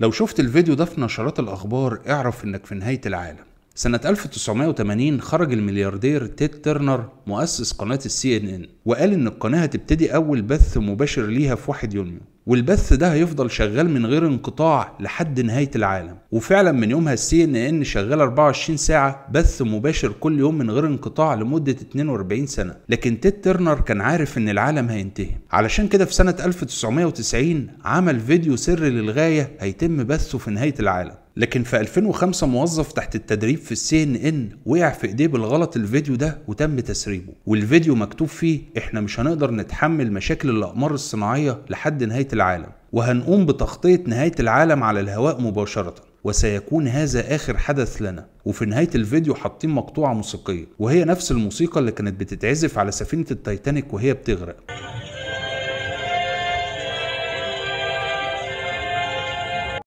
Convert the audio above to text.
لو شفت الفيديو ده في نشرات الأخبار اعرف إنك في نهاية العالم سنة 1980 خرج الملياردير تيد تيرنر مؤسس قناة السي ان ان وقال ان القناة هتبتدي اول بث مباشر ليها في 1 يونيو والبث ده هيفضل شغال من غير انقطاع لحد نهاية العالم وفعلا من يومها السي ان ان شغال 24 ساعة بث مباشر كل يوم من غير انقطاع لمدة 42 سنة لكن تيد تيرنر كان عارف ان العالم هينتهي علشان كده في سنة 1990 عمل فيديو سري للغاية هيتم بثه في نهاية العالم لكن في 2005 موظف تحت التدريب في السي ان ان وقع في ايديه بالغلط الفيديو ده وتم تسريبه والفيديو مكتوب فيه احنا مش هنقدر نتحمل مشاكل الاقمار الصناعيه لحد نهايه العالم وهنقوم بتغطيه نهايه العالم على الهواء مباشره وسيكون هذا آخر حدث لنا وفي نهاية الفيديو حاطين مقطوعة موسيقية وهي نفس الموسيقى اللي كانت بتتعزف على سفينة التايتانيك وهي بتغرق